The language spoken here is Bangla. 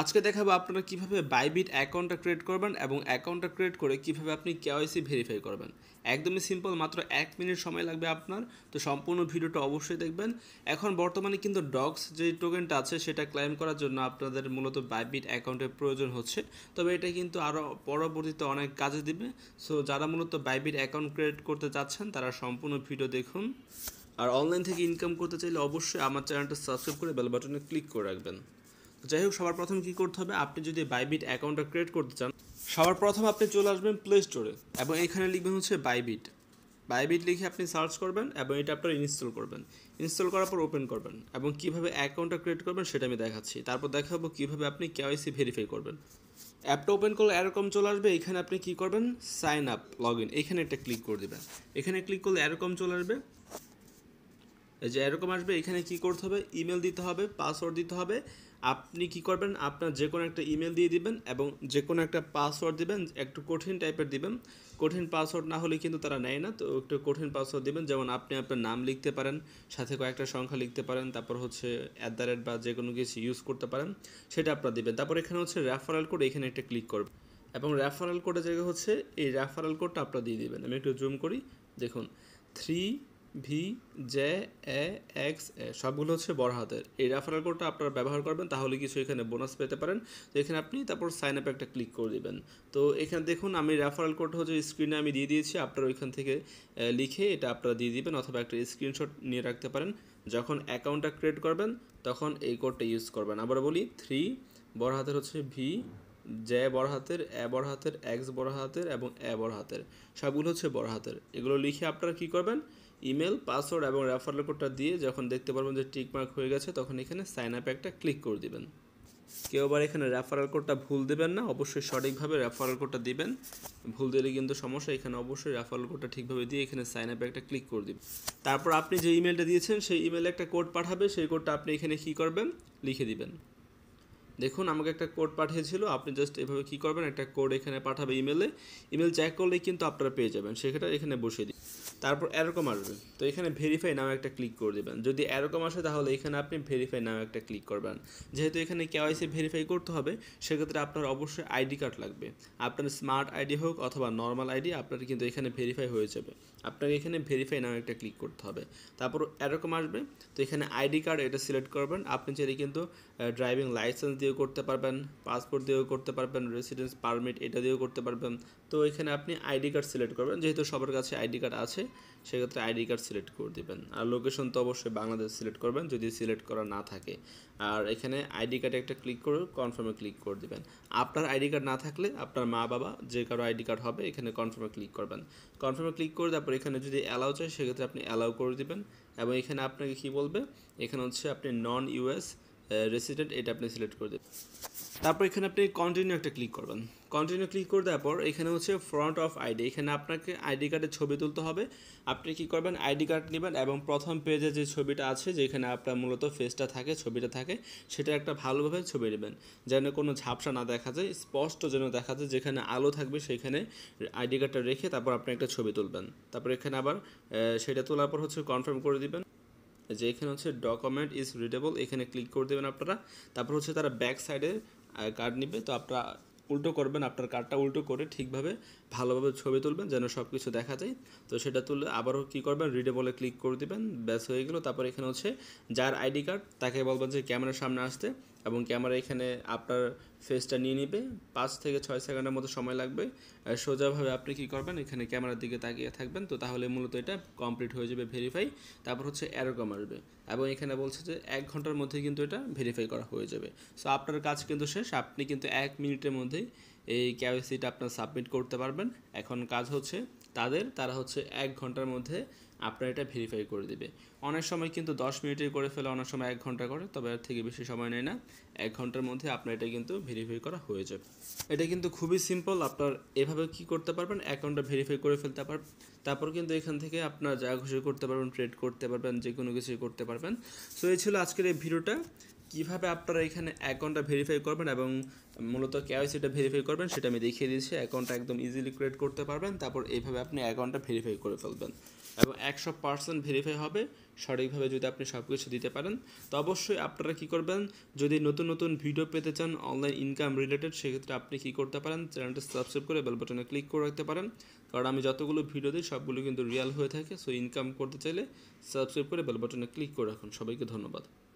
আজকে দেখাবো আপনারা কিভাবে বাইবিট অ্যাকাউন্টটা ক্রিয়েট করবেন এবং অ্যাকাউন্টটা ক্রিয়েট করে কিভাবে আপনি কেওয়াইসি ভেরিফাই করবেন একদমই সিম্পল মাত্র এক মিনিট সময় লাগবে আপনার তো সম্পূর্ণ ভিডিওটা অবশ্যই দেখবেন এখন বর্তমানে কিন্তু ডগস যে টোকেনটা আছে সেটা ক্লেম করার জন্য আপনাদের মূলত বাইবিট অ্যাকাউন্টের প্রয়োজন হচ্ছে তবে এটা কিন্তু আরও পরবর্তীতে অনেক কাজে দিবে সো যারা মূলত বাইবিট অ্যাকাউন্ট ক্রিয়েট করতে চাচ্ছেন তারা সম্পূর্ণ ভিডিও দেখুন আর অনলাইন থেকে ইনকাম করতে চাইলে অবশ্যই আমার চ্যানেলটা সাবস্ক্রাইব করে বেল বাটনে ক্লিক করে রাখবেন যাই হোক সবার প্রথম কী করতে হবে আপনি যদি বাইবিট অ্যাকাউন্টটা ক্রিয়েট করতে চান সবার প্রথম আপনি চলে আসবেন প্লে স্টোরে এবং এখানে লিখবেন হচ্ছে বাইবিট বাইবিট লিখে আপনি সার্চ করবেন এবং এটা আপনার ইনস্টল করবেন ইনস্টল করার পর ওপেন করবেন এবং কীভাবে অ্যাকাউন্টটা ক্রিয়েট করবেন সেটা আমি দেখাচ্ছি তারপর দেখাবো কীভাবে আপনি কেওয়াইসি ভেরিফাই করবেন অ্যাপটা ওপেন করলে এরকম চলে আসবে এখানে আপনি কী করবেন সাইন আপ লগ ইন এখানে একটা ক্লিক করে দেবেন এখানে ক্লিক করলে এরকম চলে আসবে এই যে এরকম আসবে এখানে কি করতে হবে ইমেল দিতে হবে পাসওয়ার্ড দিতে হবে আপনি কি করবেন আপনার যে কোনো একটা ইমেল দিয়ে দিবেন এবং যে কোনো একটা পাসওয়ার্ড দিবেন একটু কঠিন টাইপের দিবেন কঠিন পাসওয়ার্ড না হলে কিন্তু তারা নেয় না তো একটু কঠিন পাসওয়ার্ড দিবেন যেমন আপনি আপনার নাম লিখতে পারেন সাথে কয়েকটা সংখ্যা লিখতে পারেন তারপর হচ্ছে অ্যাট দ্য রেট বা যে কোনো কিছু ইউজ করতে পারেন সেটা আপনার দিবেন তারপর এখানে হচ্ছে রেফারেল কোড এখানে একটা ক্লিক করবেন এবং রেফারেল কোডের জায়গায় হচ্ছে এই রেফারেল কোডটা আপনারা দিয়ে দিবেন আমি একটু জুম করি দেখুন three V J A X A সবগুলো হচ্ছে বড় হাতের এই রেফারেল কোডটা আপনারা ব্যবহার করবেন তাহলে কিছু এখানে বোনাস পেতে পারেন তো এখানে আপনি তারপর সাইন আপ একটা ক্লিক করে দেবেন তো এখানে দেখুন আমি রেফারেল কোড হচ্ছে স্ক্রিনে আমি দিয়ে দিয়েছি আপনারা ওইখান থেকে লিখে এটা আপনারা দিয়ে দিবেন অথবা একটা স্ক্রিনশট নিয়ে রাখতে পারেন যখন অ্যাকাউন্টটা ক্রিয়েট করবেন তখন এই কোডটা ইউজ করবেন আবার বলি থ্রি বড় হাতের হচ্ছে ভি জে বড় হাতের এ e বড় হাতের এক্স বড় হাতের এবং এ e বড় হাতের সবগুলো হচ্ছে বড় হাতের এগুলো লিখে আপনারা কী করবেন ইমেল পাসওয়ার্ড এবং রেফারেল কোডটা দিয়ে যখন দেখতে পারবেন যে টিকমার্ক হয়ে গেছে তখন এখানে সাইন আপে একটা ক্লিক করে দিবেন কেউ আবার এখানে রেফারেল কোডটা ভুল দেবেন না অবশ্যই সঠিকভাবে রেফারেল কোডটা দিবেন ভুল দিলে কিন্তু সমস্যা এখানে অবশ্যই রেফারেল কোডটা ঠিকভাবে দিয়ে এখানে সাইন আপে একটা ক্লিক করে দিবেন তারপর আপনি যে ইমেলটা দিয়েছেন সেই ইমেলে একটা কোড পাঠাবে সেই কোডটা আপনি এখানে কী করবেন লিখে দিবেন দেখুন আমাকে একটা কোড পাঠিয়েছিল আপনি জাস্ট এভাবে কী করবেন একটা কোড এখানে পাঠাবে ইমেলে ইমেল চেক করলেই কিন্তু আপনারা পেয়ে যাবেন সেক্ষেত্রে এখানে বসিয়ে দিন তারপর এরকম আসবে তো এখানে ভেরিফাই নামে একটা ক্লিক করে দেবেন যদি এরকম আসে তাহলে এখানে আপনি ভেরিফাই নামে একটা ক্লিক করবেন যেহেতু এখানে কেওয়াইসি ভেরিফাই করতে হবে সেক্ষেত্রে আপনার অবশ্যই আইডি কার্ড লাগবে আপনার স্মার্ট আইডি হোক অথবা নর্মাল আইডি আপনার কিন্তু এখানে ভেরিফাই হয়ে যাবে আপনাকে এখানে ভেরিফাই নামে একটা ক্লিক করতে হবে তারপর এরকম আসবে তো এখানে আইডি কার্ড এটা সিলেক্ট করবেন আপনি চাইলে কিন্তু ড্রাইভিং লাইসেন্স দিয়েও করতে পারবেন পাসপোর্ট দিয়েও করতে পারবেন রেসিডেন্স পারমিট এটা দিয়েও করতে পারবেন তো এখানে আপনি আইডি কার্ড সিলেক্ট করবেন যেহেতু সবার কাছে আইডি কার্ড আছে সেক্ষেত্রে আইডি কার্ড সিলেক্ট করে দেবেন আর লোকেশন তো অবশ্যই বাংলাদেশ সিলেক্ট করবেন যদি সিলেক্ট করা না থাকে আর এখানে আইডি কার্ডে একটা ক্লিক করে কনফার্মে ক্লিক করে দেবেন আপনার আইডি কার্ড না থাকলে আপনার মা বাবা যে কারো আইডি কার্ড হবে এখানে কনফার্মে ক্লিক করবেন কনফার্মে ক্লিক করে তারপর এখানে যদি অ্যালাউ চায় সেক্ষেত্রে আপনি অ্যালাউ করে দেবেন এবং এখানে আপনাকে কি বলবে এখানে হচ্ছে আপনি নন ইউএস রেসিডেন্ট এটা আপনি সিলেক্ট করে দেবেন তারপর এখানে আপনি কন্টিনিউ একটা ক্লিক করবেন কন্টিনিউ ক্লিক করে দেওয়ার পর এখানে হচ্ছে ফ্রন্ট অফ আইডি এখানে আপনাকে আইডি কার্ডের ছবি তুলতে হবে আপনি কি করবেন আইডি কার্ড নেবেন এবং প্রথম পেজে যে ছবিটা আছে যেখানে আপনার মূলত ফেসটা থাকে ছবিটা থাকে সেটা একটা ভালোভাবে ছবি নেবেন যেন কোনো ঝাপসা না দেখা যায় স্পষ্ট যেন দেখা যায় যেখানে আলো থাকবে সেখানে আইডি কার্ডটা রেখে তারপর আপনি একটা ছবি তুলবেন তারপর এখানে আবার সেটা তোলার পর হচ্ছে কনফার্ম করে দিবেন যে এখানে হচ্ছে ডকুমেন্ট ইজ রিডেবল এখানে ক্লিক করে দেবেন আপনারা তারপর হচ্ছে তারা ব্যাক সাইডে কার্ড নিবে তো আপনারা উল্টো করবেন আপনার কার্ডটা উল্টো করে ঠিকভাবে ভালোভাবে ছবি তুলবেন যেন সব কিছু দেখা যায় তো সেটা তুলে আবারও কী করবেন রিডেবলে ক্লিক করে দেবেন ব্যাস হয়ে গেল তারপর এখানে হচ্ছে যার আইডি কার্ড তাকে বলবেন যে ক্যামেরার সামনে আসতে এবং ক্যামেরা এখানে আপনার ফেসটা নিয়ে নেবে পাঁচ থেকে ছয় সেকেন্ডের মতো সময় লাগবে সোজাভাবে আপনি কি করবেন এখানে ক্যামেরার দিকে তাকিয়ে থাকবেন তো তাহলে মূলত এটা কমপ্লিট হয়ে যাবে ভেরিফাই তারপর হচ্ছে এরকম আসবে এবং এখানে বলছে যে এক ঘন্টার মধ্যে কিন্তু এটা ভেরিফাই করা হয়ে যাবে সো আপনার কাজ কিন্তু শেষ আপনি কিন্তু এক মিনিটের মধ্যেই এই ক্যাওসিটা আপনার সাবমিট করতে পারবেন এখন কাজ হচ্ছে তাদের তারা হচ্ছে এক ঘন্টার মধ্যে আপনার এটা ভেরিফাই করে দেবে অনেক সময় কিন্তু দশ মিনিটে করে ফেলে অনেক সময় এক ঘন্টা করে তবে এর থেকে বেশি সময় নেয় না এক ঘন্টার মধ্যে আপনার এটা কিন্তু ভেরিফাই করা হয়ে যাবে এটা কিন্তু খুবই সিম্পল আপনার এভাবে কি করতে পারবেন অ্যাকাউন্টটা ভেরিফাই করে ফেলতে পারবেন তারপর কিন্তু এখান থেকে আপনার যা খুশি করতে পারবেন ট্রেড করতে পারবেন যে কোনো কিছুই করতে পারবেন সো এই ছিল আজকের এই ভিডিওটা কীভাবে আপনারা এখানে অ্যাকাউন্টটা ভেরিফাই করবেন এবং মূলত কেওয়াইসিটা ভেরিফাই করবেন সেটা আমি দেখিয়ে দিয়েছি অ্যাকাউন্টটা একদম ইজিলি ক্রিয়েট করতে পারবেন তারপর এইভাবে আপনি অ্যাকাউন্টটা ভেরিফাই করে ফেলবেন এবং একশো পার্সেন্ট ভেরিফাই হবে সঠিকভাবে যদি আপনি সব কিছু দিতে পারেন তো অবশ্যই আপনারা কি করবেন যদি নতুন নতুন ভিডিও পেতে চান অনলাইন ইনকাম রিলেটেড সেক্ষেত্রে আপনি কি করতে পারেন চ্যানেলটা সাবস্ক্রাইব করে বেল বাটনে ক্লিক করে রাখতে পারেন কারণ আমি যতগুলো ভিডিও দিই সবগুলো কিন্তু রিয়াল হয়ে থাকে সো ইনকাম করতে চাইলে সাবস্ক্রাইব করে বেল বাটনে ক্লিক করে রাখুন সবাইকে ধন্যবাদ